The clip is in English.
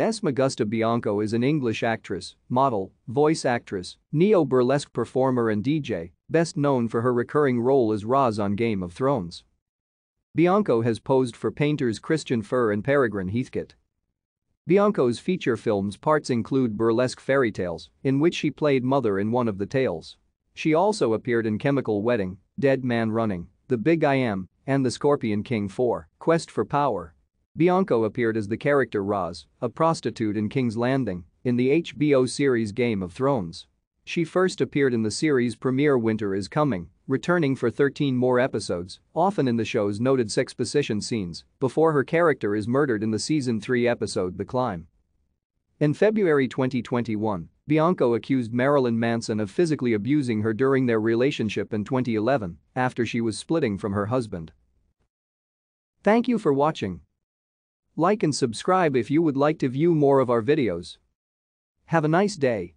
S. Magusta Bianco is an English actress, model, voice actress, neo-burlesque performer and DJ, best known for her recurring role as Roz on Game of Thrones. Bianco has posed for painters Christian Furr and Peregrine Heathcote. Bianco's feature films parts include burlesque fairy tales, in which she played mother in one of the tales. She also appeared in Chemical Wedding, Dead Man Running, The Big I Am, and The Scorpion King 4, Quest for Power. Bianco appeared as the character Roz, a prostitute in King's Landing, in the HBO series Game of Thrones. She first appeared in the series premiere Winter is Coming, returning for 13 more episodes, often in the show's noted sex position scenes, before her character is murdered in the season 3 episode The Climb. In February 2021, Bianco accused Marilyn Manson of physically abusing her during their relationship in 2011 after she was splitting from her husband. Thank you for watching. Like and subscribe if you would like to view more of our videos. Have a nice day.